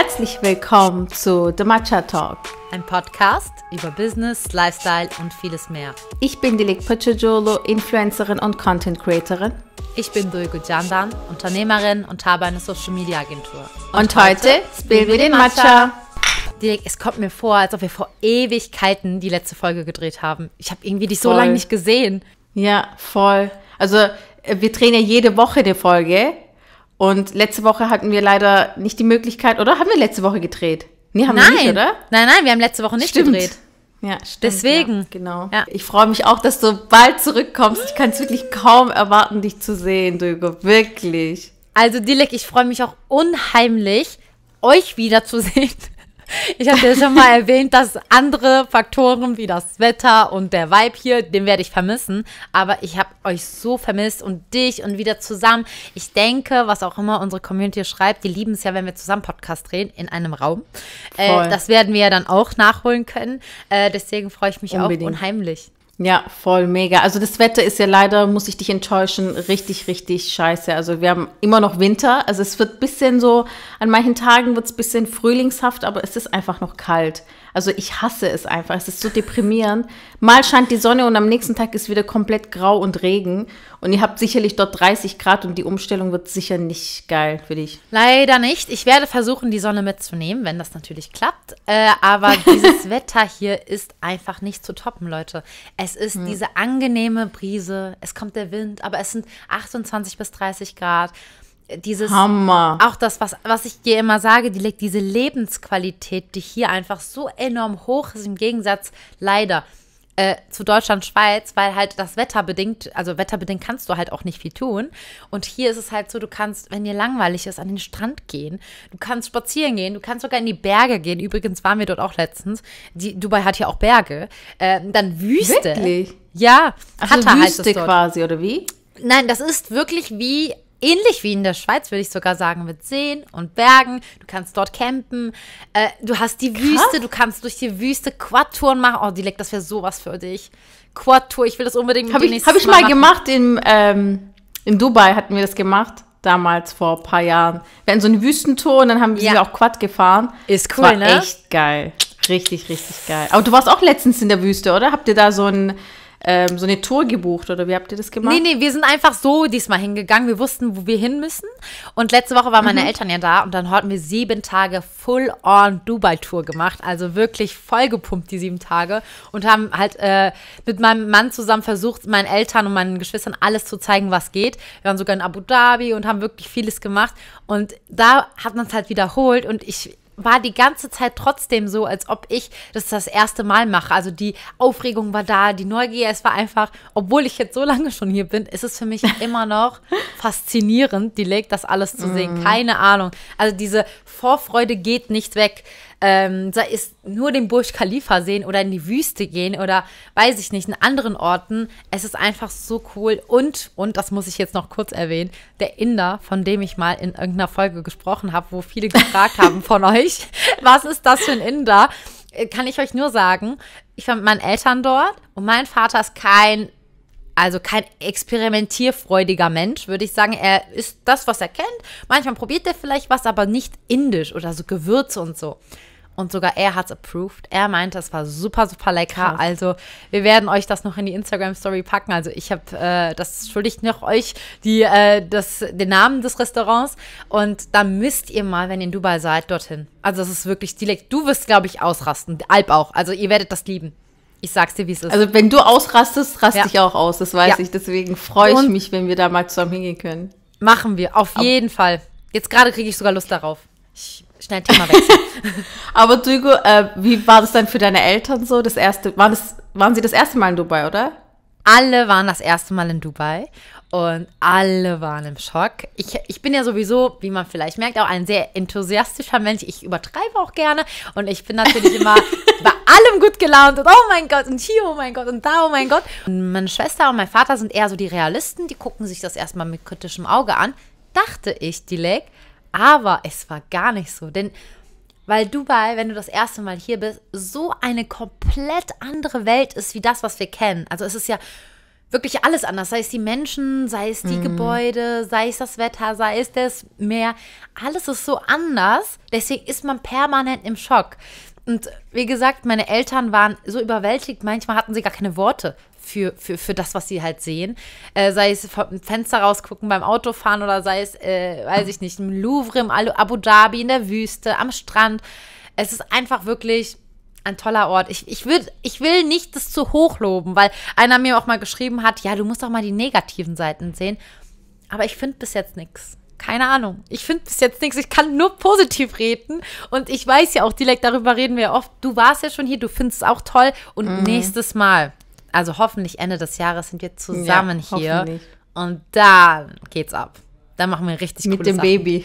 Herzlich willkommen zu The Matcha Talk, ein Podcast über Business, Lifestyle und vieles mehr. Ich bin Dilek Pachajolo, Influencerin und Content Creatorin. Ich bin Dulgu Jandan, Unternehmerin und habe eine Social Media Agentur. Und, und heute, heute spielen wir den Matcha. Dilek, es kommt mir vor, als ob wir vor Ewigkeiten die letzte Folge gedreht haben. Ich habe irgendwie dich voll. so lange nicht gesehen. Ja, voll. Also äh, wir drehen ja jede Woche eine Folge und letzte Woche hatten wir leider nicht die Möglichkeit, oder? Haben wir letzte Woche gedreht? Nee, haben nein. wir nicht, oder? Nein, nein, wir haben letzte Woche nicht stimmt. gedreht. Ja, stimmt, Deswegen. Ja, genau. Ja. Ich freue mich auch, dass du bald zurückkommst. Ich kann es wirklich kaum erwarten, dich zu sehen, Dögo. Wirklich. Also, Dilek, ich freue mich auch unheimlich, euch wiederzusehen. Ich hatte ja schon mal erwähnt, dass andere Faktoren wie das Wetter und der Vibe hier, den werde ich vermissen. Aber ich habe euch so vermisst und dich und wieder zusammen. Ich denke, was auch immer unsere Community schreibt, die lieben es ja, wenn wir zusammen Podcast drehen in einem Raum. Äh, das werden wir ja dann auch nachholen können. Äh, deswegen freue ich mich Unbedingt. auch unheimlich. Ja, voll mega. Also das Wetter ist ja leider, muss ich dich enttäuschen, richtig, richtig scheiße. Also wir haben immer noch Winter. Also es wird bisschen so, an manchen Tagen wird es bisschen frühlingshaft, aber es ist einfach noch kalt. Also ich hasse es einfach. Es ist so deprimierend. Mal scheint die Sonne und am nächsten Tag ist wieder komplett grau und Regen. Und ihr habt sicherlich dort 30 Grad und die Umstellung wird sicher nicht geil für dich. Leider nicht. Ich werde versuchen, die Sonne mitzunehmen, wenn das natürlich klappt. Äh, aber dieses Wetter hier ist einfach nicht zu toppen, Leute. Es ist hm. diese angenehme Brise. Es kommt der Wind, aber es sind 28 bis 30 Grad dieses Hammer. Auch das, was, was ich dir immer sage, die, legt diese Lebensqualität, die hier einfach so enorm hoch ist, im Gegensatz leider äh, zu Deutschland, Schweiz, weil halt das Wetter bedingt, also wetterbedingt kannst du halt auch nicht viel tun. Und hier ist es halt so, du kannst, wenn dir langweilig ist, an den Strand gehen, du kannst spazieren gehen, du kannst sogar in die Berge gehen. Übrigens waren wir dort auch letztens. Die, Dubai hat ja auch Berge. Äh, dann Wüste. Wirklich? Ja, also Hatta Wüste heißt es dort. quasi, oder wie? Nein, das ist wirklich wie ähnlich wie in der Schweiz, würde ich sogar sagen, mit Seen und Bergen. Du kannst dort campen. Äh, du hast die Krass. Wüste, du kannst durch die Wüste Quad-Touren machen. Oh, Dilek, das wäre sowas für dich. Quad-Tour, ich will das unbedingt Habe ich, hab ich mal, mal gemacht in, ähm, in Dubai, hatten wir das gemacht. Damals vor ein paar Jahren. Wir hatten so eine Wüstentour und dann haben wir ja. auch Quad gefahren. Ist cool, War ne? Echt geil. Richtig, richtig geil. Aber du warst auch letztens in der Wüste, oder? Habt ihr da so ein ähm, so eine Tour gebucht oder wie habt ihr das gemacht? Nee, nee, wir sind einfach so diesmal hingegangen. Wir wussten, wo wir hin müssen. Und letzte Woche waren meine mhm. Eltern ja da und dann hatten wir sieben Tage Full-on Dubai-Tour gemacht. Also wirklich vollgepumpt die sieben Tage und haben halt äh, mit meinem Mann zusammen versucht, meinen Eltern und meinen Geschwistern alles zu zeigen, was geht. Wir waren sogar in Abu Dhabi und haben wirklich vieles gemacht. Und da hat man es halt wiederholt und ich war die ganze Zeit trotzdem so, als ob ich das das erste Mal mache. Also die Aufregung war da, die Neugier, es war einfach, obwohl ich jetzt so lange schon hier bin, ist es für mich immer noch faszinierend, die Lake das alles zu sehen. Mm. Keine Ahnung. Also diese Vorfreude geht nicht weg ähm, ist nur den Burj Khalifa sehen oder in die Wüste gehen oder weiß ich nicht, in anderen Orten. Es ist einfach so cool. Und, und das muss ich jetzt noch kurz erwähnen, der Inder, von dem ich mal in irgendeiner Folge gesprochen habe, wo viele gefragt haben von euch, was ist das für ein Inder? Äh, kann ich euch nur sagen, ich war mit meinen Eltern dort und mein Vater ist kein also kein experimentierfreudiger Mensch, würde ich sagen. Er isst das, was er kennt. Manchmal probiert er vielleicht was, aber nicht indisch oder so Gewürze und so. Und sogar er hat es approved. Er meinte, es war super, super lecker. Krass. Also, wir werden euch das noch in die Instagram-Story packen. Also, ich habe, äh, das schuldigt noch euch die, äh, das, den Namen des Restaurants. Und da müsst ihr mal, wenn ihr in Dubai seid, dorthin. Also, das ist wirklich direkt. Du wirst, glaube ich, ausrasten. Alp auch. Also, ihr werdet das lieben. Ich sag's dir, wie es ist. Also wenn du ausrastest, raste ja. ich auch aus, das weiß ja. ich. Deswegen freue ich mich, wenn wir da mal zusammen hingehen können. Machen wir, auf Aber jeden Fall. Jetzt gerade kriege ich sogar Lust darauf. Ich schnell Thema wechseln. Aber Dugo, äh, wie war das dann für deine Eltern so? Das erste, waren, das, waren sie das erste Mal in Dubai, oder? Alle waren das erste Mal in Dubai und alle waren im Schock. Ich, ich bin ja sowieso, wie man vielleicht merkt, auch ein sehr enthusiastischer Mensch. Ich übertreibe auch gerne und ich bin natürlich immer allem gut gelaunt und oh mein Gott und hier oh mein Gott und da oh mein Gott. Meine Schwester und mein Vater sind eher so die Realisten, die gucken sich das erstmal mit kritischem Auge an, dachte ich, Dilek, aber es war gar nicht so, denn weil Dubai, wenn du das erste Mal hier bist, so eine komplett andere Welt ist wie das, was wir kennen. Also es ist ja wirklich alles anders, sei es die Menschen, sei es die mm. Gebäude, sei es das Wetter, sei es das Meer, alles ist so anders, deswegen ist man permanent im Schock. Und wie gesagt, meine Eltern waren so überwältigt, manchmal hatten sie gar keine Worte für, für, für das, was sie halt sehen. Äh, sei es vom Fenster rausgucken beim Autofahren oder sei es, äh, weiß ich nicht, im Louvre, im Abu Dhabi, in der Wüste, am Strand. Es ist einfach wirklich ein toller Ort. Ich, ich, würd, ich will nicht das zu hoch loben, weil einer mir auch mal geschrieben hat, ja, du musst doch mal die negativen Seiten sehen. Aber ich finde bis jetzt nichts keine Ahnung. Ich finde bis jetzt nichts. Ich kann nur positiv reden. Und ich weiß ja auch direkt, darüber reden wir ja oft. Du warst ja schon hier, du findest es auch toll. Und mhm. nächstes Mal, also hoffentlich Ende des Jahres, sind wir zusammen ja, hier. Und dann geht's ab. Dann machen wir richtig Mit dem Sachen. Baby.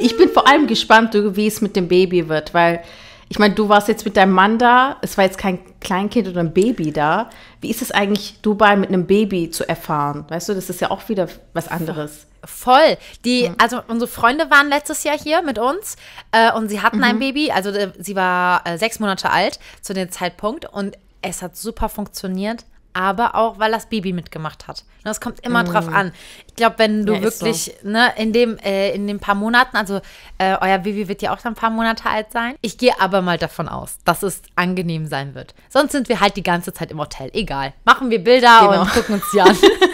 Ich bin vor allem gespannt, wie es mit dem Baby wird, weil ich meine, du warst jetzt mit deinem Mann da, es war jetzt kein Kleinkind oder ein Baby da. Wie ist es eigentlich, Dubai mit einem Baby zu erfahren? Weißt du, das ist ja auch wieder was anderes. Voll. Die, mhm. also unsere Freunde waren letztes Jahr hier mit uns äh, und sie hatten mhm. ein Baby. Also äh, sie war äh, sechs Monate alt zu dem Zeitpunkt und es hat super funktioniert. Aber auch, weil das Baby mitgemacht hat. Und das kommt immer mhm. drauf an. Ich glaube, wenn du ja, wirklich so. ne, in, dem, äh, in den paar Monaten, also äh, euer Baby wird ja auch dann ein paar Monate alt sein. Ich gehe aber mal davon aus, dass es angenehm sein wird. Sonst sind wir halt die ganze Zeit im Hotel. Egal. Machen wir Bilder genau. und gucken uns die an.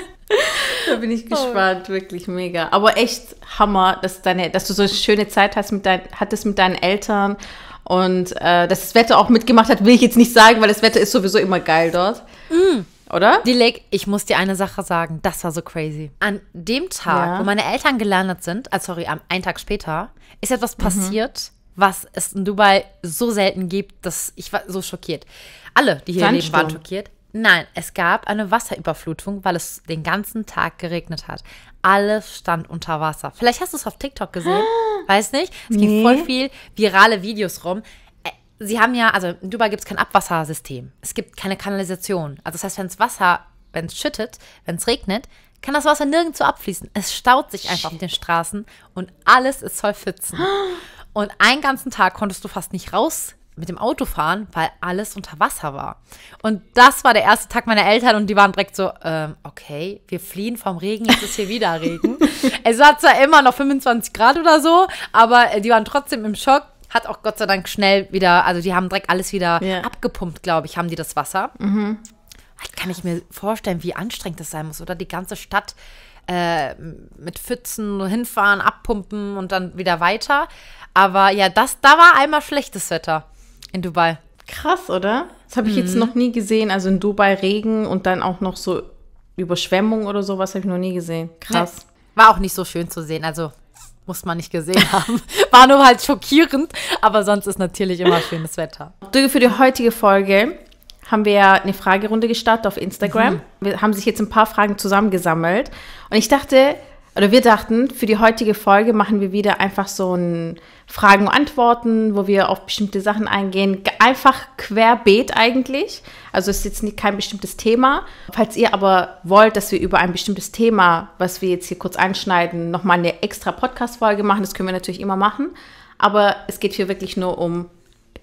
da bin ich gespannt, wirklich mega. Aber echt Hammer, dass, deine, dass du so eine schöne Zeit hast mit dein, hattest mit deinen Eltern und äh, dass das Wetter auch mitgemacht hat, will ich jetzt nicht sagen, weil das Wetter ist sowieso immer geil dort. Mm. Oder? Die Lake, ich muss dir eine Sache sagen, das war so crazy. An dem Tag, ja. wo meine Eltern gelandet sind, also sorry, am einen Tag später, ist etwas mhm. passiert, mhm. was es in Dubai so selten gibt, dass ich war so schockiert. Alle, die hier Sandsturm. leben, waren schockiert. Nein, es gab eine Wasserüberflutung, weil es den ganzen Tag geregnet hat. Alles stand unter Wasser. Vielleicht hast du es auf TikTok gesehen, weiß nicht. Es ging nee. voll viel virale Videos rum. Äh, sie haben ja, also in Dubai gibt es kein Abwassersystem. Es gibt keine Kanalisation. Also das heißt, wenn es Wasser, wenn es schüttet, wenn es regnet, kann das Wasser nirgendwo abfließen. Es staut sich einfach Shit. auf den Straßen und alles ist voll Pfützen. Und einen ganzen Tag konntest du fast nicht raus mit dem Auto fahren, weil alles unter Wasser war. Und das war der erste Tag meiner Eltern und die waren direkt so, ähm, okay, wir fliehen vom Regen, jetzt ist hier wieder Regen. es war zwar immer noch 25 Grad oder so, aber äh, die waren trotzdem im Schock. Hat auch Gott sei Dank schnell wieder, also die haben direkt alles wieder yeah. abgepumpt, glaube ich, haben die das Wasser. Mhm. Ich kann ich mir vorstellen, wie anstrengend das sein muss, oder? Die ganze Stadt äh, mit Pfützen hinfahren, abpumpen und dann wieder weiter. Aber ja, das, da war einmal schlechtes Wetter. In Dubai. Krass, oder? Das habe ich mhm. jetzt noch nie gesehen. Also in Dubai Regen und dann auch noch so Überschwemmung oder sowas habe ich noch nie gesehen. Krass. Nee. War auch nicht so schön zu sehen. Also muss man nicht gesehen haben. War nur halt schockierend, aber sonst ist natürlich immer schönes Wetter. Für die heutige Folge haben wir eine Fragerunde gestartet auf Instagram. Mhm. Wir haben sich jetzt ein paar Fragen zusammengesammelt und ich dachte, oder wir dachten, für die heutige Folge machen wir wieder einfach so ein Fragen und Antworten, wo wir auf bestimmte Sachen eingehen. Einfach querbeet eigentlich. Also es ist jetzt nicht kein bestimmtes Thema. Falls ihr aber wollt, dass wir über ein bestimmtes Thema, was wir jetzt hier kurz anschneiden, nochmal eine extra Podcast-Folge machen, das können wir natürlich immer machen. Aber es geht hier wirklich nur um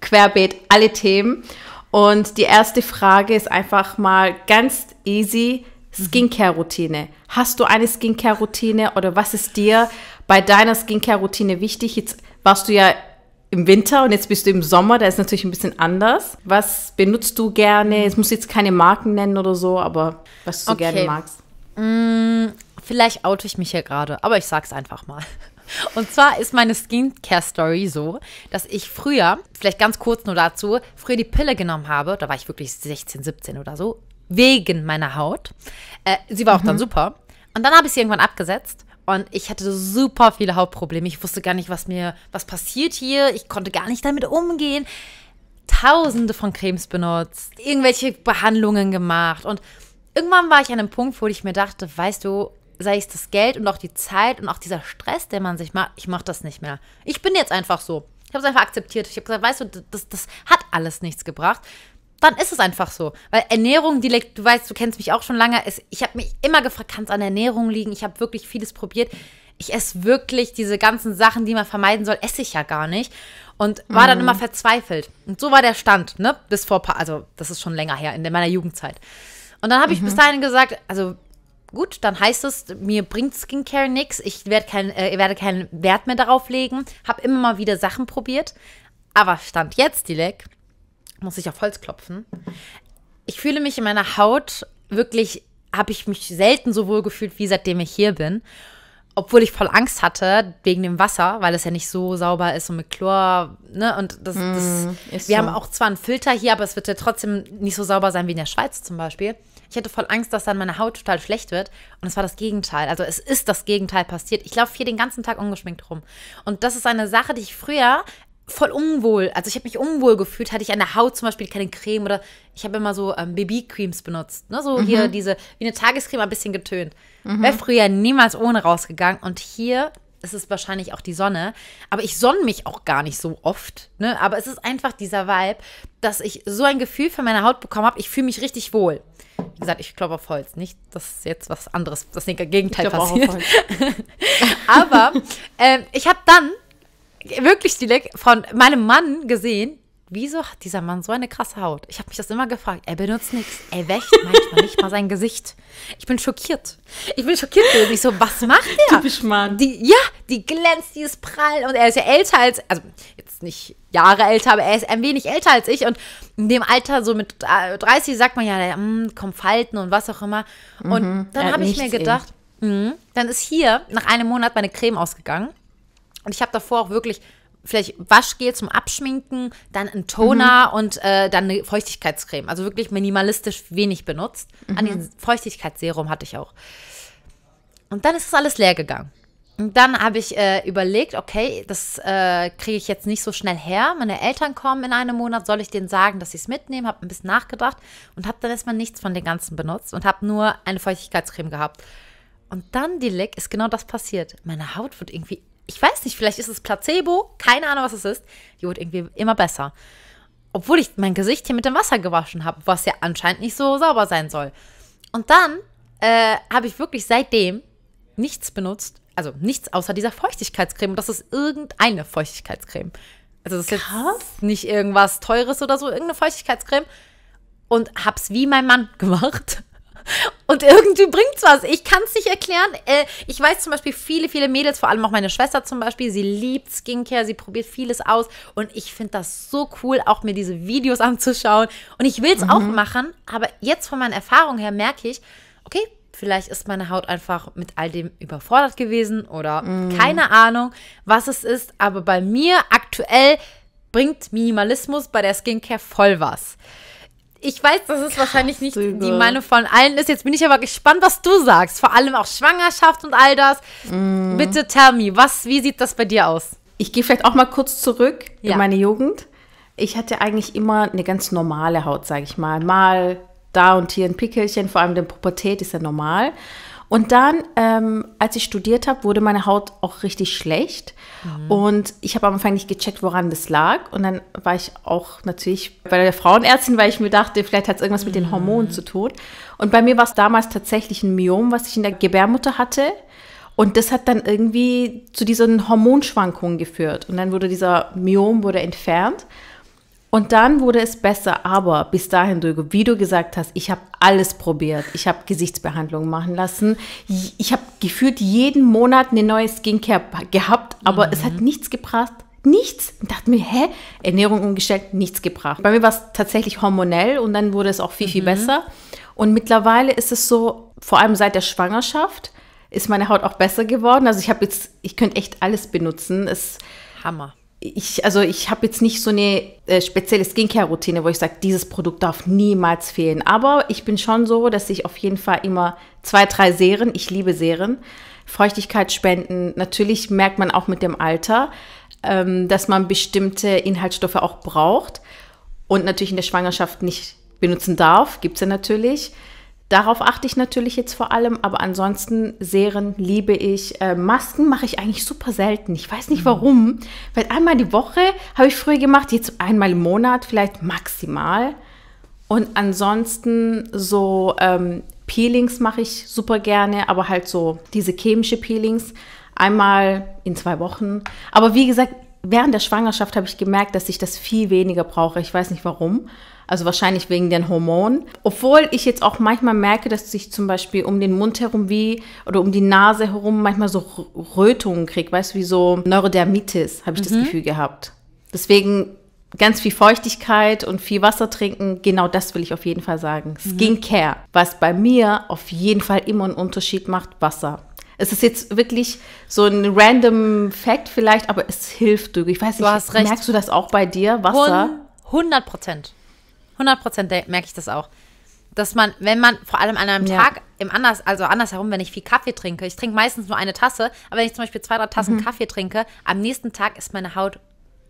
querbeet alle Themen. Und die erste Frage ist einfach mal ganz easy mhm. Skincare-Routine. Mhm. Hast du eine Skincare-Routine oder was ist dir bei deiner Skincare-Routine wichtig? Jetzt warst du ja im Winter und jetzt bist du im Sommer, da ist natürlich ein bisschen anders. Was benutzt du gerne? Es muss jetzt keine Marken nennen oder so, aber was du okay. gerne magst. Mm, vielleicht oute ich mich hier gerade, aber ich sag's einfach mal. Und zwar ist meine Skincare-Story so, dass ich früher, vielleicht ganz kurz nur dazu, früher die Pille genommen habe, da war ich wirklich 16, 17 oder so, wegen meiner Haut. Äh, sie war auch mhm. dann super. Und dann habe ich sie irgendwann abgesetzt und ich hatte super viele Hautprobleme. Ich wusste gar nicht, was mir, was passiert hier. Ich konnte gar nicht damit umgehen. Tausende von Cremes benutzt, irgendwelche Behandlungen gemacht. Und irgendwann war ich an einem Punkt, wo ich mir dachte, weißt du, sei es das Geld und auch die Zeit und auch dieser Stress, den man sich macht, ich mache das nicht mehr. Ich bin jetzt einfach so. Ich habe es einfach akzeptiert. Ich habe gesagt, weißt du, das, das hat alles nichts gebracht dann ist es einfach so. Weil Ernährung, die, du weißt, du kennst mich auch schon lange, ist, ich habe mich immer gefragt, kann es an Ernährung liegen? Ich habe wirklich vieles probiert. Ich esse wirklich diese ganzen Sachen, die man vermeiden soll, esse ich ja gar nicht. Und war mhm. dann immer verzweifelt. Und so war der Stand, ne? Bis vor paar, also das ist schon länger her, in meiner Jugendzeit. Und dann habe ich bis mhm. dahin gesagt, also gut, dann heißt es, mir bringt Skincare nichts, ich werd kein, äh, werde keinen Wert mehr darauf legen, habe immer mal wieder Sachen probiert. Aber Stand jetzt, Dilek, muss ich auf Holz klopfen. Ich fühle mich in meiner Haut wirklich, habe ich mich selten so wohl gefühlt, wie seitdem ich hier bin. Obwohl ich voll Angst hatte wegen dem Wasser, weil es ja nicht so sauber ist und mit Chlor, ne? Und das, mm, das wir so. haben auch zwar einen Filter hier, aber es wird ja trotzdem nicht so sauber sein wie in der Schweiz zum Beispiel. Ich hatte voll Angst, dass dann meine Haut total schlecht wird. Und es war das Gegenteil. Also es ist das Gegenteil passiert. Ich laufe hier den ganzen Tag ungeschminkt rum. Und das ist eine Sache, die ich früher voll unwohl. Also ich habe mich unwohl gefühlt, hatte ich an der Haut zum Beispiel keine Creme oder ich habe immer so ähm, Babycremes benutzt. Ne? So mhm. hier diese, wie eine Tagescreme, ein bisschen getönt. Mhm. Wäre früher niemals ohne rausgegangen und hier ist es wahrscheinlich auch die Sonne, aber ich sonne mich auch gar nicht so oft. Ne? Aber es ist einfach dieser Vibe, dass ich so ein Gefühl für meine Haut bekommen habe, ich fühle mich richtig wohl. Wie gesagt, ich glaube auf Holz, nicht, dass jetzt was anderes, das Gegenteil passiert. auf Holz. aber ähm, ich habe dann wirklich Dilek von meinem Mann gesehen, wieso hat dieser Mann so eine krasse Haut? Ich habe mich das immer gefragt. Er benutzt nichts. Er wäscht manchmal nicht mal sein Gesicht. Ich bin schockiert. Ich bin schockiert. Ich so, was macht der? Typisch Mann. Die, ja, die glänzt, die ist prall. Und er ist ja älter als, also jetzt nicht Jahre älter, aber er ist ein wenig älter als ich. Und in dem Alter, so mit 30, sagt man ja, mm, komm, Falten und was auch immer. Und mhm, dann habe ich mir gedacht, mh, hm, dann ist hier nach einem Monat meine Creme ausgegangen. Und ich habe davor auch wirklich vielleicht Waschgel zum Abschminken, dann ein Toner mhm. und äh, dann eine Feuchtigkeitscreme. Also wirklich minimalistisch wenig benutzt. Mhm. An diesem Feuchtigkeitsserum hatte ich auch. Und dann ist das alles leer gegangen. Und dann habe ich äh, überlegt, okay, das äh, kriege ich jetzt nicht so schnell her. Meine Eltern kommen in einem Monat, soll ich denen sagen, dass sie es mitnehmen? Habe ein bisschen nachgedacht und habe dann erstmal nichts von den ganzen benutzt und habe nur eine Feuchtigkeitscreme gehabt. Und dann, die Leck, ist genau das passiert. Meine Haut wird irgendwie ich weiß nicht, vielleicht ist es Placebo, keine Ahnung, was es ist. Die wurde irgendwie immer besser. Obwohl ich mein Gesicht hier mit dem Wasser gewaschen habe, was ja anscheinend nicht so sauber sein soll. Und dann äh, habe ich wirklich seitdem nichts benutzt. Also nichts außer dieser Feuchtigkeitscreme. Und das ist irgendeine Feuchtigkeitscreme. Also das ist jetzt nicht irgendwas Teures oder so, irgendeine Feuchtigkeitscreme. Und hab's wie mein Mann gemacht. Und irgendwie bringt's was. Ich kann es nicht erklären. Äh, ich weiß zum Beispiel viele, viele Mädels, vor allem auch meine Schwester zum Beispiel, sie liebt Skincare, sie probiert vieles aus. Und ich finde das so cool, auch mir diese Videos anzuschauen. Und ich will's mhm. auch machen, aber jetzt von meinen Erfahrungen her merke ich, okay, vielleicht ist meine Haut einfach mit all dem überfordert gewesen oder mhm. keine Ahnung, was es ist. Aber bei mir aktuell bringt Minimalismus bei der Skincare voll was ich weiß, das ist Krass, wahrscheinlich nicht Übel. die Meinung von allen ist. Jetzt bin ich aber gespannt, was du sagst. Vor allem auch Schwangerschaft und all das. Mm. Bitte tell me, was, wie sieht das bei dir aus? Ich gehe vielleicht auch mal kurz zurück ja. in meine Jugend. Ich hatte eigentlich immer eine ganz normale Haut, sage ich mal. Mal da und hier ein Pickelchen, vor allem in der Pubertät ist ja normal. Und dann, ähm, als ich studiert habe, wurde meine Haut auch richtig schlecht. Mhm. Und ich habe am Anfang nicht gecheckt, woran das lag. Und dann war ich auch natürlich bei der Frauenärztin, weil ich mir dachte, vielleicht hat es irgendwas mit den mhm. Hormonen zu tun. Und bei mir war es damals tatsächlich ein Myom, was ich in der Gebärmutter hatte. Und das hat dann irgendwie zu diesen Hormonschwankungen geführt. Und dann wurde dieser Myom wurde entfernt. Und dann wurde es besser, aber bis dahin, Döge, wie du gesagt hast, ich habe alles probiert. Ich habe Gesichtsbehandlung machen lassen. Ich habe gefühlt jeden Monat eine neue Skincare gehabt, aber mhm. es hat mhm. nichts gebracht. Nichts. Ich dachte mir, hä? Ernährung umgestellt, nichts gebracht. Bei mir war es tatsächlich hormonell und dann wurde es auch viel, mhm. viel besser. Und mittlerweile ist es so, vor allem seit der Schwangerschaft, ist meine Haut auch besser geworden. Also ich habe jetzt, ich könnte echt alles benutzen. Es, Hammer ich, also ich habe jetzt nicht so eine äh, spezielle Skincare-Routine, wo ich sage, dieses Produkt darf niemals fehlen. Aber ich bin schon so, dass ich auf jeden Fall immer zwei, drei Serien, ich liebe Serien, Feuchtigkeit spenden. Natürlich merkt man auch mit dem Alter, ähm, dass man bestimmte Inhaltsstoffe auch braucht und natürlich in der Schwangerschaft nicht benutzen darf, gibt es ja natürlich. Darauf achte ich natürlich jetzt vor allem, aber ansonsten Serien liebe ich. Äh, Masken mache ich eigentlich super selten. Ich weiß nicht mhm. warum, weil einmal die Woche habe ich früher gemacht, jetzt einmal im Monat vielleicht maximal. Und ansonsten so ähm, Peelings mache ich super gerne, aber halt so diese chemische Peelings einmal in zwei Wochen. Aber wie gesagt, während der Schwangerschaft habe ich gemerkt, dass ich das viel weniger brauche. Ich weiß nicht warum. Also wahrscheinlich wegen den Hormonen. Obwohl ich jetzt auch manchmal merke, dass ich zum Beispiel um den Mund herum wie oder um die Nase herum manchmal so Rötungen kriege, weißt du, wie so Neurodermitis, habe ich mhm. das Gefühl gehabt. Deswegen ganz viel Feuchtigkeit und viel Wasser trinken, genau das will ich auf jeden Fall sagen. Mhm. Skincare, was bei mir auf jeden Fall immer einen Unterschied macht, Wasser. Es ist jetzt wirklich so ein random Fact vielleicht, aber es hilft. Ich weiß nicht, du hast recht. merkst du das auch bei dir, Wasser? 100 Prozent. 100 merke ich das auch. Dass man, wenn man vor allem an einem ja. Tag im anders, also andersherum, wenn ich viel Kaffee trinke, ich trinke meistens nur eine Tasse, aber wenn ich zum Beispiel zwei, drei Tassen mhm. Kaffee trinke, am nächsten Tag ist meine Haut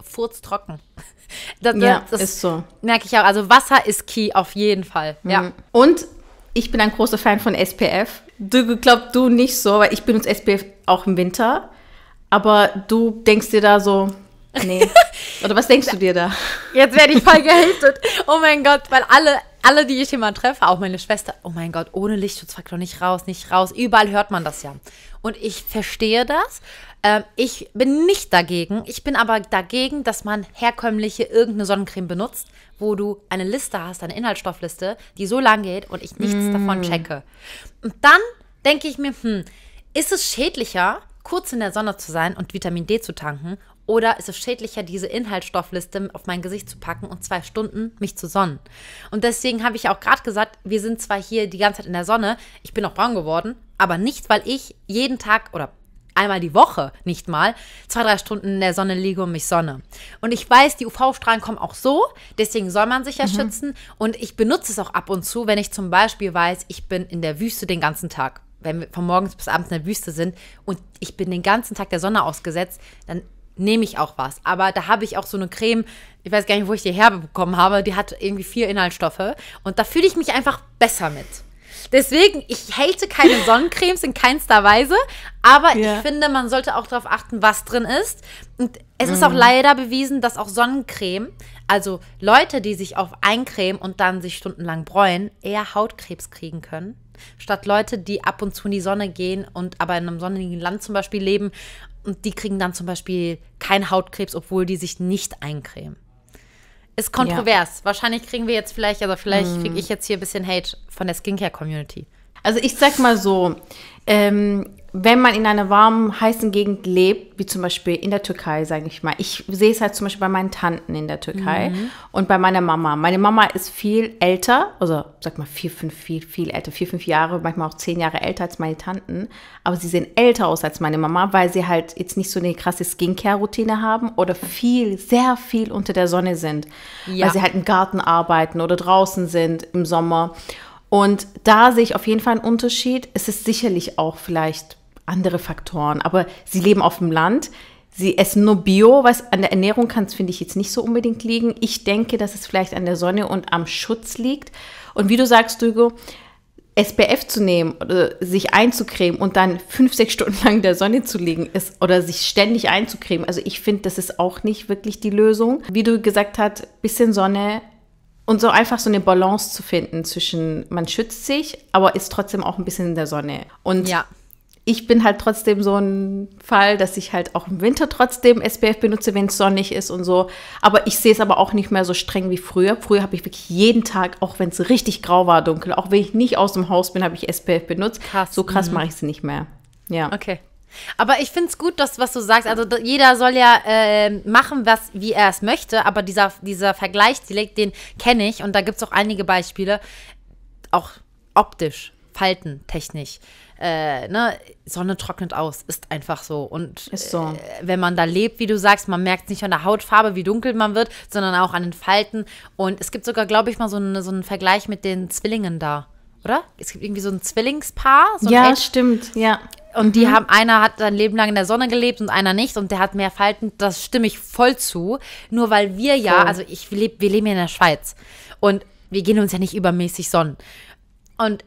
furztrocken. Das, ja, das ist so. Merke ich auch. Also Wasser ist key auf jeden Fall. Mhm. Ja. Und ich bin ein großer Fan von SPF. Du glaubst du nicht so, weil ich benutze SPF auch im Winter. Aber du denkst dir da so, Nee. Oder was denkst du dir da? Jetzt werde ich voll gehatet. Oh mein Gott, weil alle, alle, die ich immer treffe, auch meine Schwester, oh mein Gott, ohne Lichtschutzfaktor nicht raus, nicht raus. Überall hört man das ja. Und ich verstehe das. Ähm, ich bin nicht dagegen. Ich bin aber dagegen, dass man herkömmliche irgendeine Sonnencreme benutzt, wo du eine Liste hast, eine Inhaltsstoffliste, die so lang geht und ich nichts mm. davon checke. Und dann denke ich mir, hm, ist es schädlicher, kurz in der Sonne zu sein und Vitamin D zu tanken oder ist es schädlicher, diese Inhaltsstoffliste auf mein Gesicht zu packen und zwei Stunden mich zu sonnen? Und deswegen habe ich auch gerade gesagt, wir sind zwar hier die ganze Zeit in der Sonne, ich bin auch braun geworden, aber nicht, weil ich jeden Tag oder einmal die Woche nicht mal zwei, drei Stunden in der Sonne liege und mich sonne. Und ich weiß, die UV-Strahlen kommen auch so, deswegen soll man sich ja mhm. schützen. Und ich benutze es auch ab und zu, wenn ich zum Beispiel weiß, ich bin in der Wüste den ganzen Tag. Wenn wir von morgens bis abends in der Wüste sind und ich bin den ganzen Tag der Sonne ausgesetzt, dann nehme ich auch was. Aber da habe ich auch so eine Creme, ich weiß gar nicht, wo ich die herbekommen habe, die hat irgendwie vier Inhaltsstoffe. Und da fühle ich mich einfach besser mit. Deswegen, ich hate keine Sonnencremes in keinster Weise, aber ja. ich finde, man sollte auch darauf achten, was drin ist. Und es mhm. ist auch mhm. leider bewiesen, dass auch Sonnencreme, also Leute, die sich auf eincremen und dann sich stundenlang bräuen, eher Hautkrebs kriegen können, statt Leute, die ab und zu in die Sonne gehen und aber in einem sonnigen Land zum Beispiel leben und die kriegen dann zum Beispiel keinen Hautkrebs, obwohl die sich nicht eincremen. Ist kontrovers. Ja. Wahrscheinlich kriegen wir jetzt vielleicht, also vielleicht mm. Hm. kriege ich jetzt hier ein bisschen Hate von der Skincare-Community. Also ich sag mal so, ähm, wenn man in einer warmen, heißen Gegend lebt, wie zum Beispiel in der Türkei, sage ich mal. Ich sehe es halt zum Beispiel bei meinen Tanten in der Türkei mhm. und bei meiner Mama. Meine Mama ist viel älter, also sag mal vier, fünf, viel, viel älter, vier, fünf Jahre, manchmal auch zehn Jahre älter als meine Tanten. Aber sie sehen älter aus als meine Mama, weil sie halt jetzt nicht so eine krasse Skincare-Routine haben oder viel, sehr viel unter der Sonne sind. Ja. Weil sie halt im Garten arbeiten oder draußen sind im Sommer. Und da sehe ich auf jeden Fall einen Unterschied. Es ist sicherlich auch vielleicht andere Faktoren. Aber sie leben auf dem Land. Sie essen nur Bio, was an der Ernährung kann, finde ich jetzt nicht so unbedingt liegen. Ich denke, dass es vielleicht an der Sonne und am Schutz liegt. Und wie du sagst, Hugo, SPF zu nehmen oder sich einzucremen und dann fünf, sechs Stunden lang in der Sonne zu liegen ist oder sich ständig einzucremen. Also ich finde, das ist auch nicht wirklich die Lösung. Wie du gesagt hast, bisschen Sonne und so einfach so eine Balance zu finden zwischen man schützt sich, aber ist trotzdem auch ein bisschen in der Sonne. Und ja ich bin halt trotzdem so ein Fall, dass ich halt auch im Winter trotzdem SPF benutze, wenn es sonnig ist und so. Aber ich sehe es aber auch nicht mehr so streng wie früher. Früher habe ich wirklich jeden Tag, auch wenn es richtig grau war, dunkel, auch wenn ich nicht aus dem Haus bin, habe ich SPF benutzt. Krass. So krass mhm. mache ich es nicht mehr. Ja. Okay. Aber ich finde es gut, dass, was du sagst. Also jeder soll ja äh, machen, was, wie er es möchte. Aber dieser, dieser Vergleich, den kenne ich. Und da gibt es auch einige Beispiele. Auch optisch, faltentechnisch äh, ne, Sonne trocknet aus, ist einfach so. Und so. Äh, wenn man da lebt, wie du sagst, man merkt es nicht an der Hautfarbe, wie dunkel man wird, sondern auch an den Falten. Und es gibt sogar, glaube ich, mal so, eine, so einen Vergleich mit den Zwillingen da, oder? Es gibt irgendwie so ein Zwillingspaar. So ja, Edge. stimmt, ja. Und mhm. haben, einer hat sein Leben lang in der Sonne gelebt und einer nicht und der hat mehr Falten, das stimme ich voll zu. Nur weil wir ja, oh. also ich lebe, wir leben ja in der Schweiz und wir gehen uns ja nicht übermäßig sonnen. Und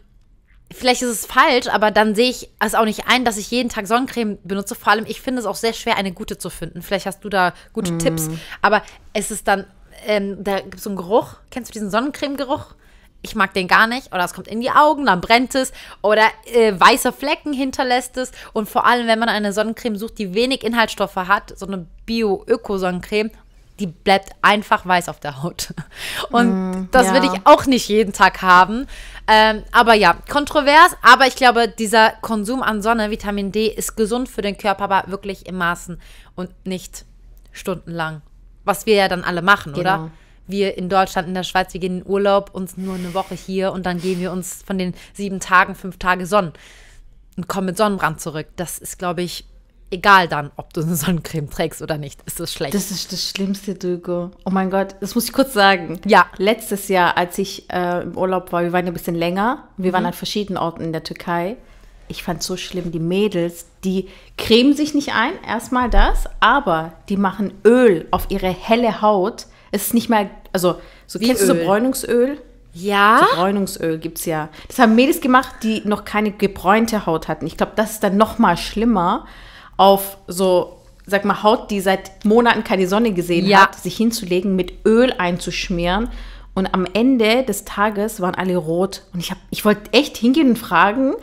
vielleicht ist es falsch, aber dann sehe ich es auch nicht ein, dass ich jeden Tag Sonnencreme benutze. Vor allem, ich finde es auch sehr schwer, eine gute zu finden. Vielleicht hast du da gute mm. Tipps. Aber es ist dann, ähm, da gibt es so einen Geruch. Kennst du diesen Sonnencreme-Geruch? Ich mag den gar nicht. Oder es kommt in die Augen, dann brennt es. Oder äh, weiße Flecken hinterlässt es. Und vor allem, wenn man eine Sonnencreme sucht, die wenig Inhaltsstoffe hat, so eine Bio-Öko-Sonnencreme die bleibt einfach weiß auf der Haut. Und mm, das ja. will ich auch nicht jeden Tag haben. Ähm, aber ja, kontrovers, aber ich glaube, dieser Konsum an Sonne, Vitamin D, ist gesund für den Körper, aber wirklich im Maßen und nicht stundenlang. Was wir ja dann alle machen, genau. oder? Wir in Deutschland, in der Schweiz, wir gehen in Urlaub, uns nur eine Woche hier und dann gehen wir uns von den sieben Tagen, fünf Tage Sonnen und kommen mit Sonnenbrand zurück. Das ist, glaube ich, egal dann, ob du eine Sonnencreme trägst oder nicht, ist das schlecht. Das ist das Schlimmste, Dugo. Oh mein Gott, das muss ich kurz sagen. Ja. Letztes Jahr, als ich äh, im Urlaub war, wir waren ja ein bisschen länger, wir mhm. waren an verschiedenen Orten in der Türkei. Ich fand so schlimm, die Mädels, die cremen sich nicht ein, erstmal das, aber die machen Öl auf ihre helle Haut. Es ist nicht mehr, also, so kennst Öl? du so Bräunungsöl? Ja. So Bräunungsöl gibt es ja. Das haben Mädels gemacht, die noch keine gebräunte Haut hatten. Ich glaube, das ist dann noch mal schlimmer auf so, sag mal, Haut, die seit Monaten keine Sonne gesehen ja. hat, sich hinzulegen, mit Öl einzuschmieren. Und am Ende des Tages waren alle rot. Und ich, ich wollte echt hingehen und fragen,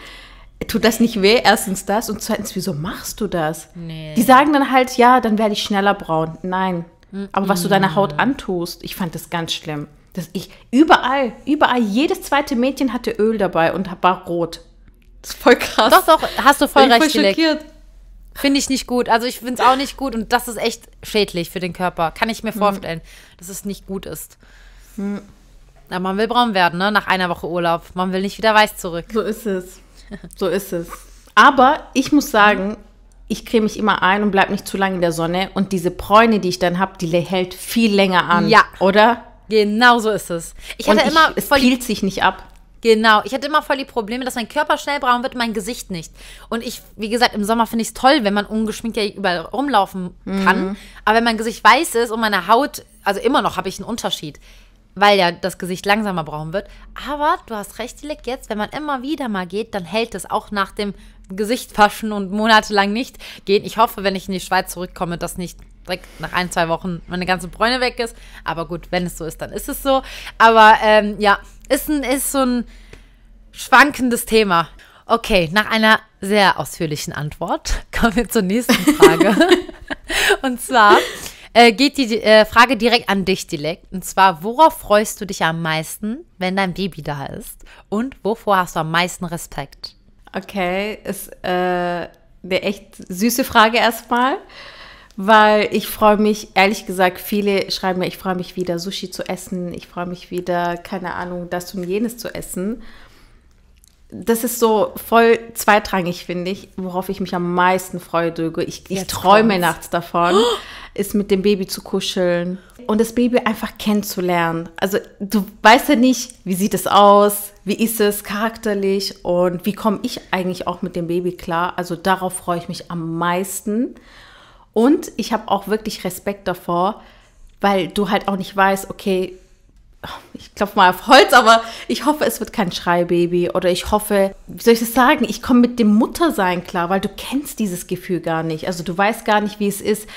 tut das nicht weh? Erstens das und zweitens, wieso machst du das? Nee. Die sagen dann halt, ja, dann werde ich schneller braun. Nein. Aber was du deiner Haut antust, ich fand das ganz schlimm. Das ich überall, überall, jedes zweite Mädchen hatte Öl dabei und war rot. Das ist voll krass. Doch, doch, hast du voll ich recht, voll schockiert. Finde ich nicht gut. Also ich finde es auch nicht gut und das ist echt schädlich für den Körper. Kann ich mir hm. vorstellen, mhm. dass es nicht gut ist. Mhm. Aber man will braun werden, ne? Nach einer Woche Urlaub. Man will nicht wieder weiß zurück. So ist es. So ist es. Aber ich muss sagen, ich creme mich immer ein und bleibe nicht zu lange in der Sonne. Und diese Bräune, die ich dann habe, die hält viel länger an. Ja. Oder? Genau so ist es. Ich hatte ich, immer. Es voll peelt sich nicht ab. Genau. Ich hatte immer voll die Probleme, dass mein Körper schnell braun wird, mein Gesicht nicht. Und ich, wie gesagt, im Sommer finde ich es toll, wenn man ungeschminkt ja überall rumlaufen kann. Mhm. Aber wenn mein Gesicht weiß ist und meine Haut, also immer noch habe ich einen Unterschied weil ja das Gesicht langsamer braun wird. Aber du hast recht, Dilek, jetzt, wenn man immer wieder mal geht, dann hält es auch nach dem Gesicht waschen und monatelang nicht gehen. Ich hoffe, wenn ich in die Schweiz zurückkomme, dass nicht direkt nach ein, zwei Wochen meine ganze Bräune weg ist. Aber gut, wenn es so ist, dann ist es so. Aber ähm, ja, ist, ein, ist so ein schwankendes Thema. Okay, nach einer sehr ausführlichen Antwort kommen wir zur nächsten Frage. und zwar äh, geht die äh, Frage direkt an dich, Dilek. Und zwar, worauf freust du dich am meisten, wenn dein Baby da ist? Und wovor hast du am meisten Respekt? Okay, ist äh, eine echt süße Frage erstmal weil ich freue mich, ehrlich gesagt, viele schreiben mir, ich freue mich wieder Sushi zu essen, ich freue mich wieder, keine Ahnung, das und jenes zu essen. Das ist so voll zweitrangig, finde ich, worauf ich mich am meisten freue, Dögo. Ich, ich träume kommt's. nachts davon, oh. ist mit dem Baby zu kuscheln und das Baby einfach kennenzulernen. Also du weißt ja nicht, wie sieht es aus, wie ist es charakterlich und wie komme ich eigentlich auch mit dem Baby klar. Also darauf freue ich mich am meisten. Und ich habe auch wirklich Respekt davor, weil du halt auch nicht weißt, okay, ich klopfe mal auf Holz, aber ich hoffe, es wird kein Schreibaby oder ich hoffe, wie soll ich das sagen, ich komme mit dem Muttersein klar, weil du kennst dieses Gefühl gar nicht. Also du weißt gar nicht, wie es ist,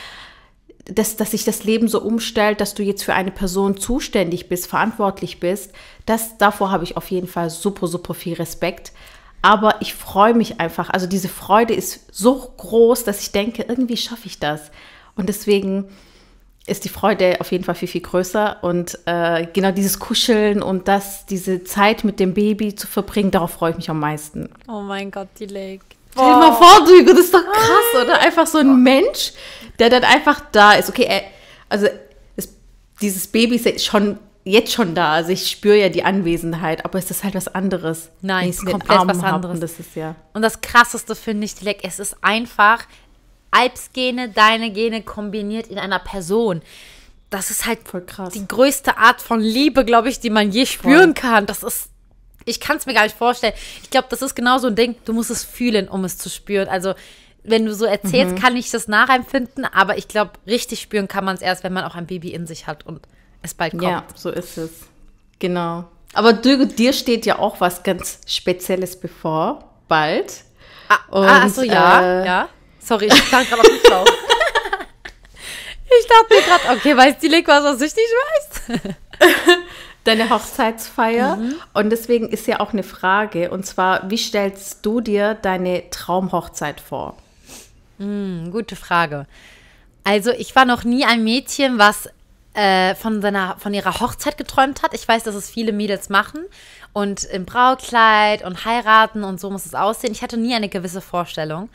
dass, dass sich das Leben so umstellt, dass du jetzt für eine Person zuständig bist, verantwortlich bist. Das, davor habe ich auf jeden Fall super, super viel Respekt aber ich freue mich einfach. Also diese Freude ist so groß, dass ich denke, irgendwie schaffe ich das. Und deswegen ist die Freude auf jeden Fall viel, viel größer. Und äh, genau dieses Kuscheln und das, diese Zeit mit dem Baby zu verbringen, darauf freue ich mich am meisten. Oh mein Gott, die Lake. Wow. Stell dir mal oh. vor, Duigo, das ist doch krass, oder? Einfach so ein oh. Mensch, der dann einfach da ist. Okay, also es, dieses Baby ist ja schon jetzt schon da. Also ich spüre ja die Anwesenheit, aber es ist halt was anderes. Nein, es ist komplett was anderes. Das ist, ja. Und das krasseste finde ich, Dilek, es ist einfach Alpsgene, deine Gene kombiniert in einer Person. Das ist halt Voll krass. die größte Art von Liebe, glaube ich, die man je spüren Voll. kann. Das ist ich kann es mir gar nicht vorstellen. Ich glaube, das ist genau so ein Ding, du musst es fühlen, um es zu spüren. Also wenn du so erzählst, mhm. kann ich das nachempfinden, aber ich glaube, richtig spüren kann man es erst, wenn man auch ein Baby in sich hat. Und es bald kommt. Ja, so ist es. Genau. Aber du, dir steht ja auch was ganz Spezielles bevor, bald. Ah, ah Und, ah, so, ja, äh, ja. Sorry, ich stand gerade auf dem ich dachte mir gerade, okay, weiß die Link was, was ich nicht weiß? Deine Hochzeitsfeier. Mhm. Und deswegen ist ja auch eine Frage, und zwar, wie stellst du dir deine Traumhochzeit vor? Mhm, gute Frage. Also ich war noch nie ein Mädchen, was äh, von, seiner, von ihrer Hochzeit geträumt hat. Ich weiß, dass es viele Mädels machen und im Braukleid und heiraten und so muss es aussehen. Ich hatte nie eine gewisse Vorstellung.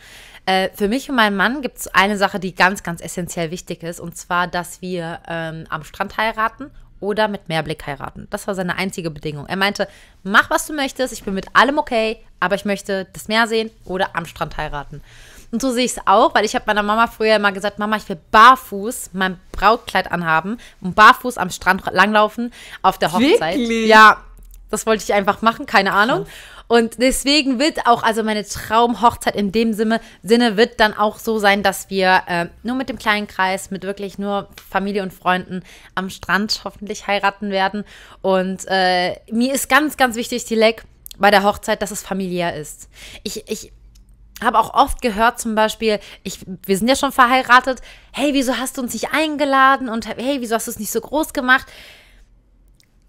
Äh, für mich und meinen Mann gibt es eine Sache, die ganz, ganz essentiell wichtig ist, und zwar, dass wir ähm, am Strand heiraten oder mit Mehrblick heiraten. Das war seine einzige Bedingung. Er meinte, mach was du möchtest, ich bin mit allem okay, aber ich möchte das Meer sehen oder am Strand heiraten. Und so sehe ich es auch, weil ich habe meiner Mama früher immer gesagt, Mama, ich will barfuß mein Brautkleid anhaben und barfuß am Strand langlaufen auf der Hochzeit. Wirklich? Ja, das wollte ich einfach machen, keine Ahnung. Und deswegen wird auch, also meine Traumhochzeit in dem Sinne, Sinne wird dann auch so sein, dass wir äh, nur mit dem kleinen Kreis, mit wirklich nur Familie und Freunden am Strand hoffentlich heiraten werden. Und äh, mir ist ganz, ganz wichtig, die Leck bei der Hochzeit, dass es familiär ist. Ich, ich habe auch oft gehört, zum Beispiel, ich, wir sind ja schon verheiratet, hey, wieso hast du uns nicht eingeladen und hey, wieso hast du es nicht so groß gemacht?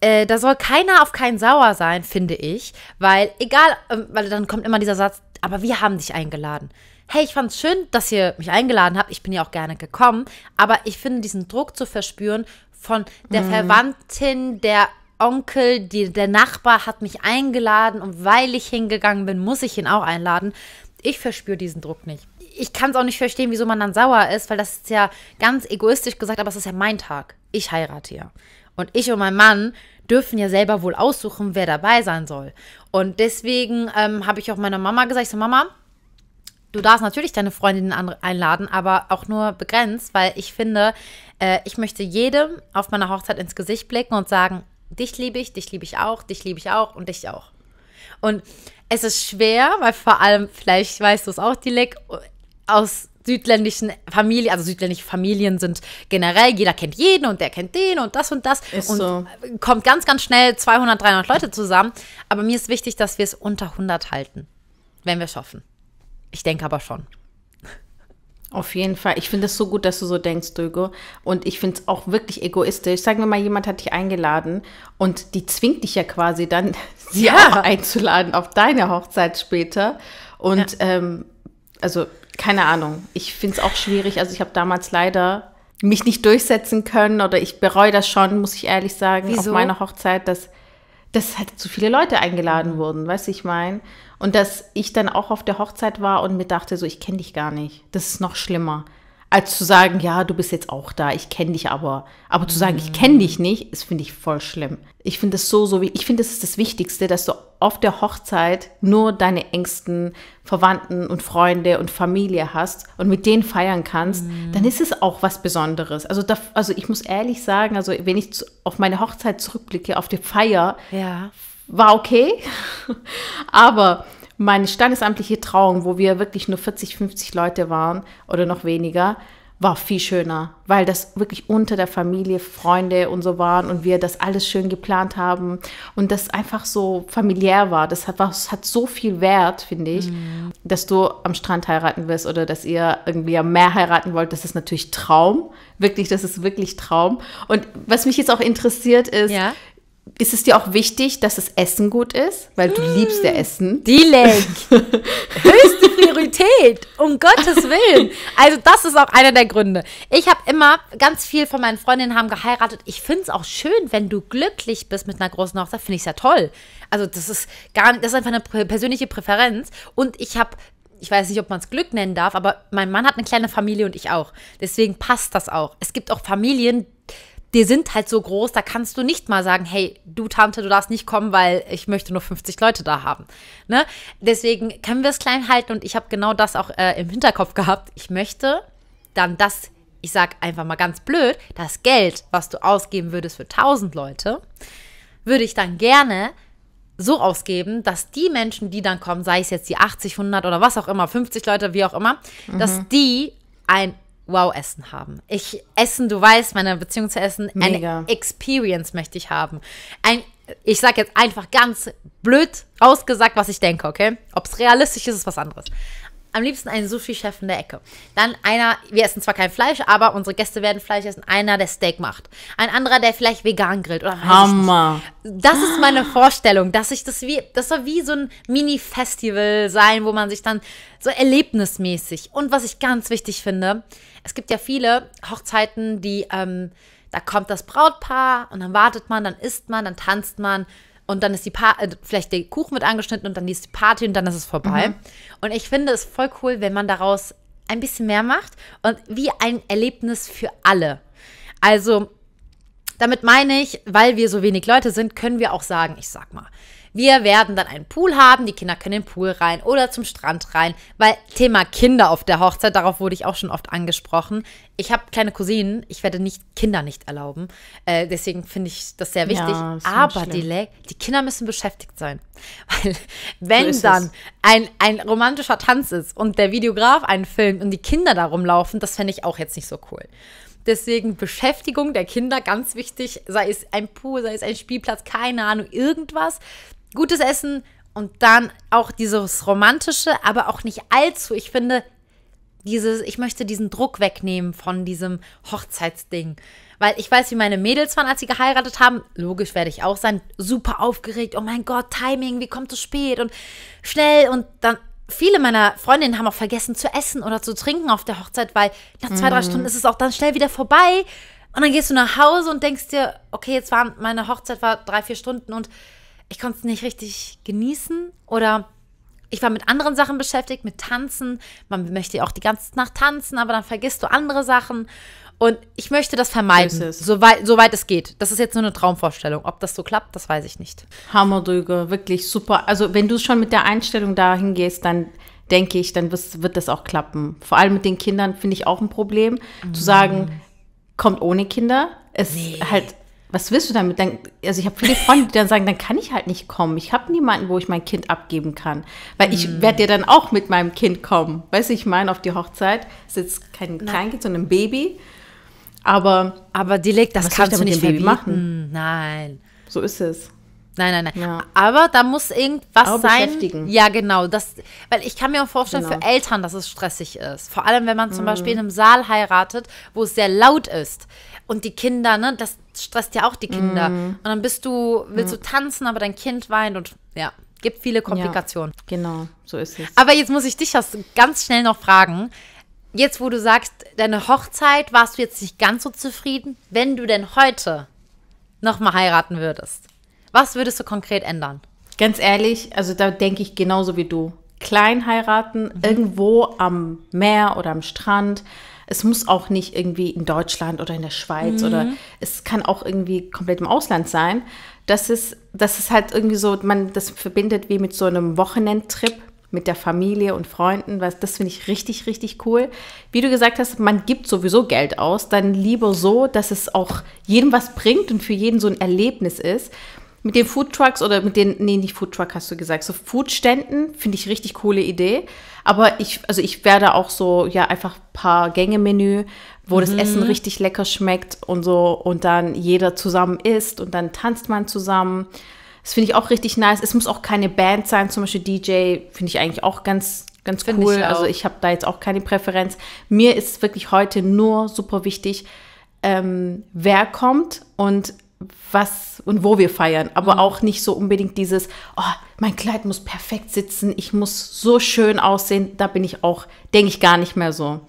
Äh, da soll keiner auf keinen sauer sein, finde ich, weil egal, ähm, weil dann kommt immer dieser Satz, aber wir haben dich eingeladen. Hey, ich fand es schön, dass ihr mich eingeladen habt. Ich bin ja auch gerne gekommen, aber ich finde diesen Druck zu verspüren von der mhm. Verwandtin, der Onkel, die, der Nachbar hat mich eingeladen und weil ich hingegangen bin, muss ich ihn auch einladen. Ich verspüre diesen Druck nicht. Ich kann es auch nicht verstehen, wieso man dann sauer ist, weil das ist ja ganz egoistisch gesagt, aber es ist ja mein Tag. Ich heirate ja. Und ich und mein Mann dürfen ja selber wohl aussuchen, wer dabei sein soll. Und deswegen ähm, habe ich auch meiner Mama gesagt, ich so, Mama, du darfst natürlich deine Freundinnen einladen, aber auch nur begrenzt, weil ich finde, äh, ich möchte jedem auf meiner Hochzeit ins Gesicht blicken und sagen, dich liebe ich, dich liebe ich auch, dich liebe ich auch und dich auch. Und es ist schwer, weil vor allem, vielleicht weißt du es auch, Dilek, aus südländischen Familien, also südländische Familien sind generell, jeder kennt jeden und der kennt den und das und das ist und so. kommt ganz, ganz schnell 200, 300 Leute zusammen. Aber mir ist wichtig, dass wir es unter 100 halten, wenn wir es schaffen. Ich denke aber schon. Auf jeden Fall. Ich finde es so gut, dass du so denkst, Dögo. Und ich finde es auch wirklich egoistisch. Sagen wir mal, jemand hat dich eingeladen und die zwingt dich ja quasi dann, sie ja. auch einzuladen auf deine Hochzeit später. Und ja. ähm, also, keine Ahnung. Ich finde es auch schwierig. Also, ich habe damals leider mich nicht durchsetzen können oder ich bereue das schon, muss ich ehrlich sagen, Wieso? auf meiner Hochzeit, dass dass halt zu viele Leute eingeladen mhm. wurden, weißt du, ich meine? Und dass ich dann auch auf der Hochzeit war und mir dachte, so, ich kenne dich gar nicht. Das ist noch schlimmer als zu sagen, ja, du bist jetzt auch da, ich kenne dich aber. Aber zu sagen, ich mhm. kenne dich nicht, das finde ich voll schlimm. Ich finde das so, so wie, ich finde, das ist das Wichtigste, dass du auf der Hochzeit nur deine engsten Verwandten und Freunde und Familie hast und mit denen feiern kannst, mhm. dann ist es auch was Besonderes. Also, da, also ich muss ehrlich sagen, also wenn ich zu, auf meine Hochzeit zurückblicke, auf die Feier, ja. war okay, aber meine standesamtliche Trauung, wo wir wirklich nur 40, 50 Leute waren oder noch weniger, war viel schöner, weil das wirklich unter der Familie, Freunde und so waren und wir das alles schön geplant haben und das einfach so familiär war. Das hat, das hat so viel Wert, finde ich, mhm. dass du am Strand heiraten wirst oder dass ihr irgendwie am Meer heiraten wollt. Das ist natürlich Traum, wirklich, das ist wirklich Traum. Und was mich jetzt auch interessiert ist, ja? ist es dir auch wichtig, dass das Essen gut ist? Weil du mmh, liebst ja Essen. Die Dilek! Höchste Priorität! Um Gottes Willen! Also, das ist auch einer der Gründe. Ich habe immer ganz viel von meinen Freundinnen haben geheiratet. Ich finde es auch schön, wenn du glücklich bist mit einer großen Hochzeit. Finde ich es ja toll. Also, das ist gar das ist einfach eine persönliche Präferenz. Und ich habe ich weiß nicht, ob man es Glück nennen darf, aber mein Mann hat eine kleine Familie und ich auch. Deswegen passt das auch. Es gibt auch Familien, die sind halt so groß, da kannst du nicht mal sagen, hey, du Tante, du darfst nicht kommen, weil ich möchte nur 50 Leute da haben. Ne? Deswegen können wir es klein halten und ich habe genau das auch äh, im Hinterkopf gehabt. Ich möchte dann das, ich sage einfach mal ganz blöd, das Geld, was du ausgeben würdest für 1000 Leute, würde ich dann gerne so ausgeben, dass die Menschen, die dann kommen, sei es jetzt die 80, 100 oder was auch immer, 50 Leute, wie auch immer, mhm. dass die ein wow Essen haben. Ich Essen, du weißt, meine Beziehung zu Essen, Mega. Experience möchte ich haben. Ein ich sage jetzt einfach ganz blöd ausgesagt, was ich denke, okay? Ob es realistisch ist, ist was anderes. Am liebsten einen Sushi-Chef in der Ecke. Dann einer, wir essen zwar kein Fleisch, aber unsere Gäste werden Fleisch essen. Einer, der Steak macht. Ein anderer, der vielleicht vegan grillt. Oder Hammer. Das ist meine Vorstellung, dass ich das wie, das soll wie so ein Mini-Festival sein, wo man sich dann so erlebnismäßig. Und was ich ganz wichtig finde, es gibt ja viele Hochzeiten, die, ähm, da kommt das Brautpaar und dann wartet man, dann isst man, dann tanzt man und dann ist die pa äh, vielleicht der Kuchen mit angeschnitten und dann ist die Party und dann ist es vorbei. Mhm. Und ich finde es voll cool, wenn man daraus ein bisschen mehr macht und wie ein Erlebnis für alle. Also damit meine ich, weil wir so wenig Leute sind, können wir auch sagen, ich sag mal, wir werden dann einen Pool haben, die Kinder können in den Pool rein oder zum Strand rein, weil Thema Kinder auf der Hochzeit, darauf wurde ich auch schon oft angesprochen. Ich habe kleine Cousinen, ich werde nicht Kinder nicht erlauben. Äh, deswegen finde ich das sehr wichtig. Ja, das Aber die, die, Kinder müssen beschäftigt sein. Weil wenn so dann ein, ein romantischer Tanz ist und der Videograf einen filmt und die Kinder da rumlaufen, das fände ich auch jetzt nicht so cool. Deswegen Beschäftigung der Kinder ganz wichtig, sei es ein Pool, sei es ein Spielplatz, keine Ahnung, irgendwas, gutes Essen und dann auch dieses romantische, aber auch nicht allzu. Ich finde, dieses, ich möchte diesen Druck wegnehmen von diesem Hochzeitsding. Weil ich weiß, wie meine Mädels waren, als sie geheiratet haben. Logisch werde ich auch sein. Super aufgeregt. Oh mein Gott, Timing, wie kommt es spät und schnell. Und dann, viele meiner Freundinnen haben auch vergessen zu essen oder zu trinken auf der Hochzeit, weil nach zwei, mhm. drei Stunden ist es auch dann schnell wieder vorbei. Und dann gehst du nach Hause und denkst dir, okay, jetzt war meine Hochzeit war drei, vier Stunden und ich konnte es nicht richtig genießen oder ich war mit anderen Sachen beschäftigt, mit Tanzen. Man möchte ja auch die ganze Nacht tanzen, aber dann vergisst du andere Sachen. Und ich möchte das vermeiden, soweit, soweit es geht. Das ist jetzt nur eine Traumvorstellung. Ob das so klappt, das weiß ich nicht. Hammerdrüge, wirklich super. Also wenn du schon mit der Einstellung dahin gehst, dann denke ich, dann wird das auch klappen. Vor allem mit den Kindern finde ich auch ein Problem, mhm. zu sagen, kommt ohne Kinder. Es nee. halt was willst du damit? Dann, also ich habe viele Freunde, die dann sagen, dann kann ich halt nicht kommen. Ich habe niemanden, wo ich mein Kind abgeben kann. Weil mm. ich hm. werde ja dann auch mit meinem Kind kommen. Weißt du, ich meine, auf die Hochzeit sitzt kein Nein. Kleinkind, sondern ein Baby. Aber, aber Dilek, das kannst du nicht Baby machen. Nein. So ist es. Nein, nein, nein. Ja. Aber da muss irgendwas Aber sein. Ja, genau. Das, weil ich kann mir auch vorstellen, genau. für Eltern, dass es stressig ist. Vor allem, wenn man zum mhm. Beispiel in einem Saal heiratet, wo es sehr laut ist. Und die Kinder, ne, das stresst ja auch die Kinder. Mm. Und dann bist du, willst mm. du tanzen, aber dein Kind weint und ja, gibt viele Komplikationen. Ja, genau, so ist es. Aber jetzt muss ich dich das ganz schnell noch fragen. Jetzt, wo du sagst, deine Hochzeit, warst du jetzt nicht ganz so zufrieden, wenn du denn heute nochmal heiraten würdest? Was würdest du konkret ändern? Ganz ehrlich, also da denke ich genauso wie du. Klein heiraten, mhm. irgendwo am Meer oder am Strand es muss auch nicht irgendwie in Deutschland oder in der Schweiz mhm. oder es kann auch irgendwie komplett im Ausland sein. Das ist, das ist halt irgendwie so, man das verbindet wie mit so einem Wochenendtrip mit der Familie und Freunden, was das finde ich richtig richtig cool. Wie du gesagt hast, man gibt sowieso Geld aus, dann lieber so, dass es auch jedem was bringt und für jeden so ein Erlebnis ist mit den Foodtrucks oder mit den, nee, nicht Foodtruck hast du gesagt, so Foodständen finde ich richtig coole Idee. Aber ich, also ich werde auch so, ja, einfach ein paar Gänge-Menü, wo mhm. das Essen mhm. richtig lecker schmeckt und so und dann jeder zusammen isst und dann tanzt man zusammen. Das finde ich auch richtig nice. Es muss auch keine Band sein, zum Beispiel DJ finde ich eigentlich auch ganz, ganz find cool. Ich also ich habe da jetzt auch keine Präferenz. Mir ist wirklich heute nur super wichtig, ähm, wer kommt und was und wo wir feiern, aber mhm. auch nicht so unbedingt dieses, oh, mein Kleid muss perfekt sitzen, ich muss so schön aussehen, da bin ich auch, denke ich gar nicht mehr so.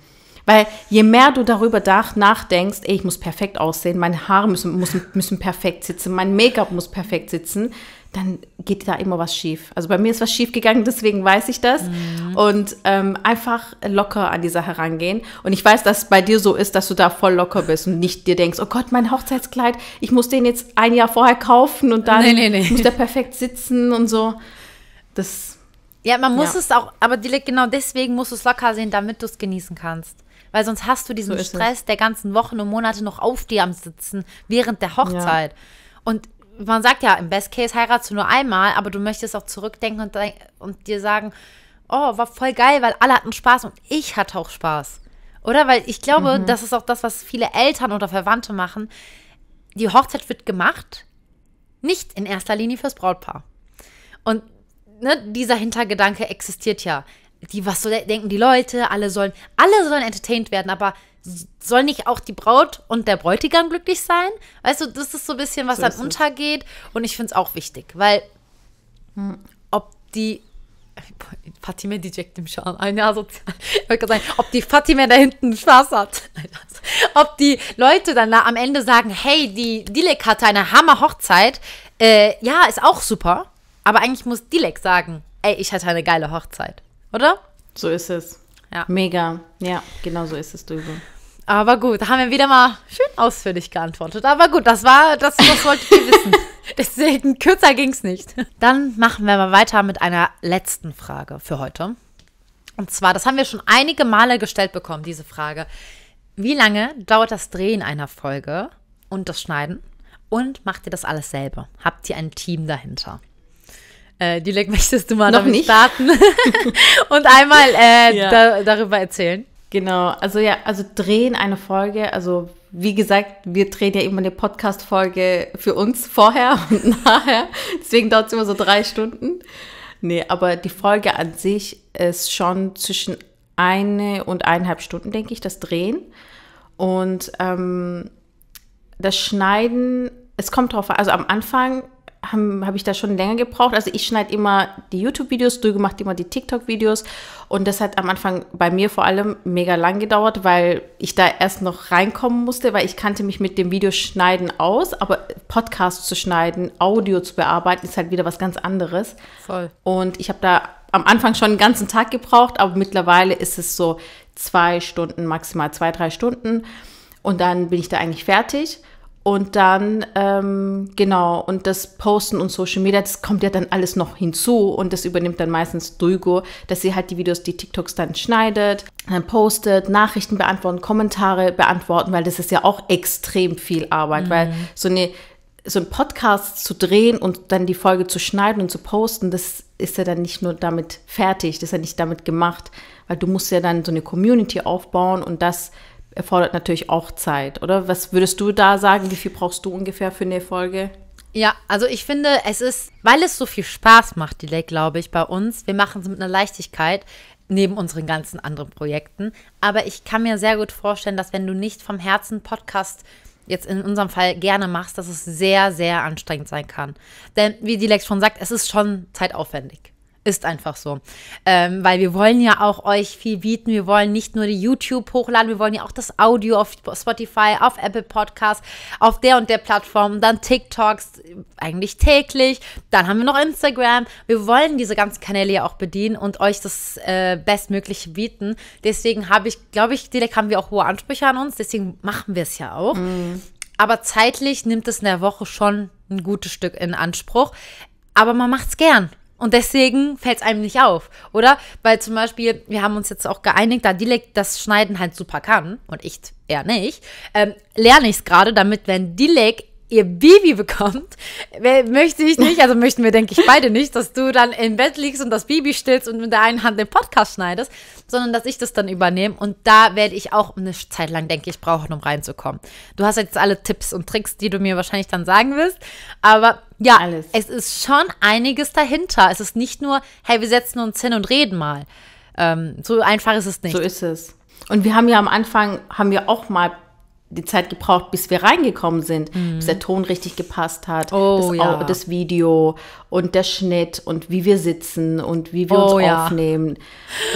Weil je mehr du darüber nachdenkst, ey, ich muss perfekt aussehen, meine Haare müssen, müssen, müssen perfekt sitzen, mein Make-up muss perfekt sitzen, dann geht da immer was schief. Also bei mir ist was schief gegangen, deswegen weiß ich das. Mhm. Und ähm, einfach locker an die Sache rangehen. Und ich weiß, dass bei dir so ist, dass du da voll locker bist und nicht dir denkst, oh Gott, mein Hochzeitskleid, ich muss den jetzt ein Jahr vorher kaufen und dann nee, nee, nee. muss der perfekt sitzen und so. Das. Ja, man muss ja. es auch, aber genau deswegen musst du es locker sehen, damit du es genießen kannst. Weil sonst hast du diesen so Stress es. der ganzen Wochen und Monate noch auf dir am Sitzen während der Hochzeit. Ja. Und man sagt ja, im Best Case heiratest du nur einmal, aber du möchtest auch zurückdenken und, und dir sagen, oh, war voll geil, weil alle hatten Spaß und ich hatte auch Spaß. Oder? Weil ich glaube, mhm. das ist auch das, was viele Eltern oder Verwandte machen. Die Hochzeit wird gemacht, nicht in erster Linie fürs Brautpaar. Und ne, dieser Hintergedanke existiert ja. Die, was so denken die Leute, alle sollen, alle sollen entertained werden, aber soll nicht auch die Braut und der Bräutigam glücklich sein? Weißt du, das ist so ein bisschen, was so dann untergeht. Und ich finde es auch wichtig, weil hm, ob die Fatima die Fatime diyecektim şu an. Aynı asosyal. ob die Fatima da hinten Spaß hat. ob die Leute dann da am Ende sagen, hey, die Dilek hatte eine Hammer-Hochzeit. Äh, ja, ist auch super. Aber eigentlich muss Dilek sagen, ey, ich hatte eine geile Hochzeit. Oder? So ist es. Ja. Mega. Ja, genau so ist es drüber. Aber gut, haben wir wieder mal schön ausführlich geantwortet. Aber gut, das war, das, das wollte ich wissen. Deswegen kürzer ging es nicht. Dann machen wir mal weiter mit einer letzten Frage für heute. Und zwar, das haben wir schon einige Male gestellt bekommen, diese Frage. Wie lange dauert das Drehen einer Folge und das Schneiden? Und macht ihr das alles selber? Habt ihr ein Team dahinter? Äh, Dilek, möchtest du mal noch damit nicht starten und einmal äh, ja. da, darüber erzählen? Genau, also ja, also drehen eine Folge, also wie gesagt, wir drehen ja immer eine Podcast-Folge für uns vorher und nachher. Deswegen dauert es immer so drei Stunden. Nee, aber die Folge an sich ist schon zwischen eine und eineinhalb Stunden, denke ich, das Drehen. Und ähm, das Schneiden, es kommt drauf an, also am Anfang habe hab ich da schon länger gebraucht. Also ich schneide immer die YouTube-Videos, du gemacht immer die TikTok-Videos. Und das hat am Anfang bei mir vor allem mega lang gedauert, weil ich da erst noch reinkommen musste, weil ich kannte mich mit dem Videoschneiden aus, aber Podcast zu schneiden, Audio zu bearbeiten, ist halt wieder was ganz anderes. Voll. Und ich habe da am Anfang schon einen ganzen Tag gebraucht, aber mittlerweile ist es so zwei Stunden, maximal zwei, drei Stunden. Und dann bin ich da eigentlich fertig. Und dann, ähm, genau, und das Posten und Social Media, das kommt ja dann alles noch hinzu und das übernimmt dann meistens Duigo, dass sie halt die Videos, die TikToks dann schneidet, dann postet, Nachrichten beantworten, Kommentare beantworten, weil das ist ja auch extrem viel Arbeit, mhm. weil so eine so ein Podcast zu drehen und dann die Folge zu schneiden und zu posten, das ist ja dann nicht nur damit fertig, das ist ja nicht damit gemacht, weil du musst ja dann so eine Community aufbauen und das erfordert natürlich auch Zeit, oder? Was würdest du da sagen? Wie viel brauchst du ungefähr für eine Folge? Ja, also ich finde, es ist, weil es so viel Spaß macht, die Lake, glaube ich, bei uns. Wir machen es mit einer Leichtigkeit neben unseren ganzen anderen Projekten. Aber ich kann mir sehr gut vorstellen, dass wenn du nicht vom Herzen Podcast jetzt in unserem Fall gerne machst, dass es sehr, sehr anstrengend sein kann. Denn wie die Dilex schon sagt, es ist schon zeitaufwendig. Ist einfach so. Ähm, weil wir wollen ja auch euch viel bieten. Wir wollen nicht nur die YouTube hochladen, wir wollen ja auch das Audio auf Spotify, auf Apple Podcasts, auf der und der Plattform, dann TikToks eigentlich täglich. Dann haben wir noch Instagram. Wir wollen diese ganzen Kanäle ja auch bedienen und euch das äh, Bestmögliche bieten. Deswegen habe ich, glaube ich, direkt haben wir auch hohe Ansprüche an uns. Deswegen machen wir es ja auch. Mhm. Aber zeitlich nimmt es in der Woche schon ein gutes Stück in Anspruch. Aber man macht es gern. Und deswegen fällt es einem nicht auf, oder? Weil zum Beispiel, wir haben uns jetzt auch geeinigt, da Dilek das Schneiden halt super kann und ich eher nicht, ähm, lerne ich es gerade, damit, wenn Dilek ihr Baby bekommt, möchte ich nicht, also möchten wir, denke ich, beide nicht, dass du dann im Bett liegst und das Baby stillst und mit der einen Hand den Podcast schneidest, sondern dass ich das dann übernehme. Und da werde ich auch eine Zeit lang, denke ich, brauchen, um reinzukommen. Du hast jetzt alle Tipps und Tricks, die du mir wahrscheinlich dann sagen wirst. Aber ja, Alles. es ist schon einiges dahinter. Es ist nicht nur, hey, wir setzen uns hin und reden mal. Ähm, so einfach ist es nicht. So ist es. Und wir haben ja am Anfang, haben wir auch mal die Zeit gebraucht, bis wir reingekommen sind, mhm. bis der Ton richtig gepasst hat, oh, das, ja. das, Video und der Schnitt und wie wir sitzen und wie wir oh, uns ja. aufnehmen.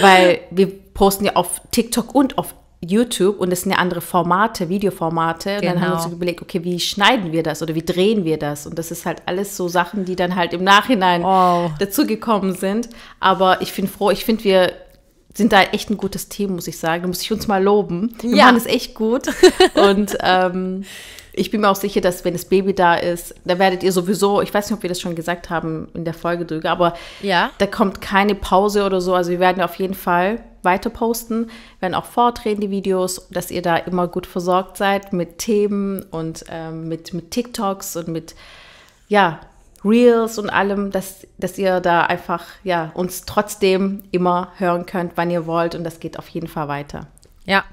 Weil wir posten ja auf TikTok und auf YouTube und es sind ja andere Formate, Videoformate. Genau. Und dann haben wir uns genau. überlegt, okay, wie schneiden wir das oder wie drehen wir das? Und das ist halt alles so Sachen, die dann halt im Nachhinein oh. dazugekommen sind. Aber ich bin froh, ich finde, wir sind da echt ein gutes Team, muss ich sagen. Da muss ich uns mal loben. Wir ja. machen es echt gut. Und ähm, ich bin mir auch sicher, dass wenn das Baby da ist, da werdet ihr sowieso, ich weiß nicht, ob wir das schon gesagt haben in der Folge drüber, aber ja. da kommt keine Pause oder so. Also wir werden auf jeden Fall weiter posten, werden auch vordrehen die Videos, dass ihr da immer gut versorgt seid mit Themen und ähm, mit, mit TikToks und mit ja, Reels und allem, dass, dass ihr da einfach ja, uns trotzdem immer hören könnt, wann ihr wollt. Und das geht auf jeden Fall weiter. Ja,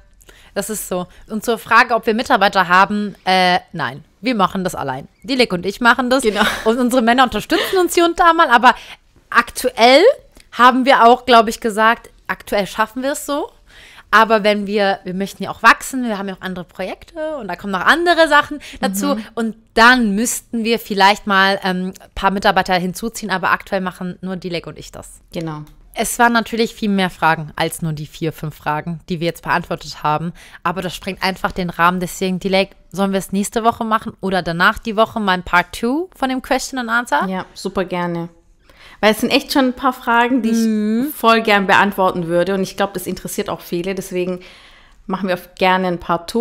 das ist so. Und zur Frage, ob wir Mitarbeiter haben, äh, nein. Wir machen das allein. Dilek und ich machen das. Genau. Und unsere Männer unterstützen uns hier und da mal. Aber aktuell haben wir auch, glaube ich, gesagt, aktuell schaffen wir es so. Aber wenn wir, wir möchten ja auch wachsen, wir haben ja auch andere Projekte und da kommen noch andere Sachen dazu. Mhm. Und dann müssten wir vielleicht mal ähm, ein paar Mitarbeiter hinzuziehen, aber aktuell machen nur Dilek und ich das. Genau. Es waren natürlich viel mehr Fragen als nur die vier, fünf Fragen, die wir jetzt beantwortet haben. Aber das sprengt einfach den Rahmen. Deswegen, Delay, sollen wir es nächste Woche machen oder danach die Woche mal ein Part 2 von dem Question and Answer? Ja, super gerne. Weil es sind echt schon ein paar Fragen, die mhm. ich voll gern beantworten würde. Und ich glaube, das interessiert auch viele. Deswegen machen wir gerne ein Part 2,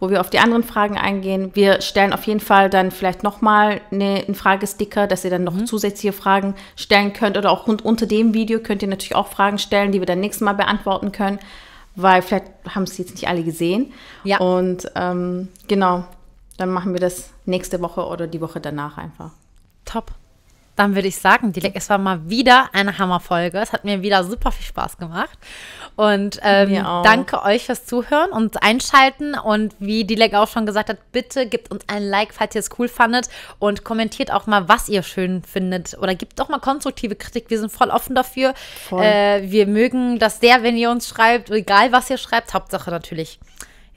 wo wir auf die anderen Fragen eingehen. Wir stellen auf jeden Fall dann vielleicht nochmal eine, einen Fragesticker, dass ihr dann noch mhm. zusätzliche Fragen stellen könnt. Oder auch rund unter dem Video könnt ihr natürlich auch Fragen stellen, die wir dann nächstes Mal beantworten können. Weil vielleicht haben es jetzt nicht alle gesehen. Ja. Und ähm, genau, dann machen wir das nächste Woche oder die Woche danach einfach. Top dann würde ich sagen, Dilek, es war mal wieder eine Hammerfolge. Es hat mir wieder super viel Spaß gemacht. Und ähm, danke euch fürs Zuhören und Einschalten. Und wie Dilek auch schon gesagt hat, bitte gebt uns ein Like, falls ihr es cool fandet. Und kommentiert auch mal, was ihr schön findet. Oder gebt doch mal konstruktive Kritik. Wir sind voll offen dafür. Voll. Äh, wir mögen das sehr, wenn ihr uns schreibt. Egal, was ihr schreibt. Hauptsache natürlich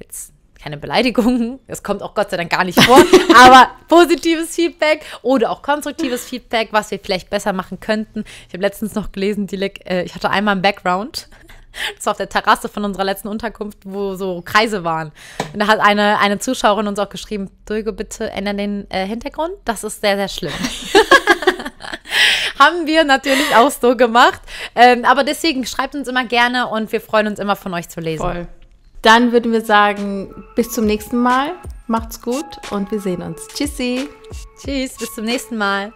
jetzt keine Beleidigungen, es kommt auch Gott sei Dank gar nicht vor, aber positives Feedback oder auch konstruktives Feedback, was wir vielleicht besser machen könnten. Ich habe letztens noch gelesen, die, äh, ich hatte einmal im Background. Das war auf der Terrasse von unserer letzten Unterkunft, wo so Kreise waren. Und da hat eine, eine Zuschauerin uns auch geschrieben, Dulge, bitte ändern den äh, Hintergrund. Das ist sehr, sehr schlimm. Haben wir natürlich auch so gemacht. Ähm, aber deswegen schreibt uns immer gerne und wir freuen uns immer von euch zu lesen. Voll. Dann würden wir sagen, bis zum nächsten Mal. Macht's gut und wir sehen uns. Tschüssi. Tschüss, bis zum nächsten Mal.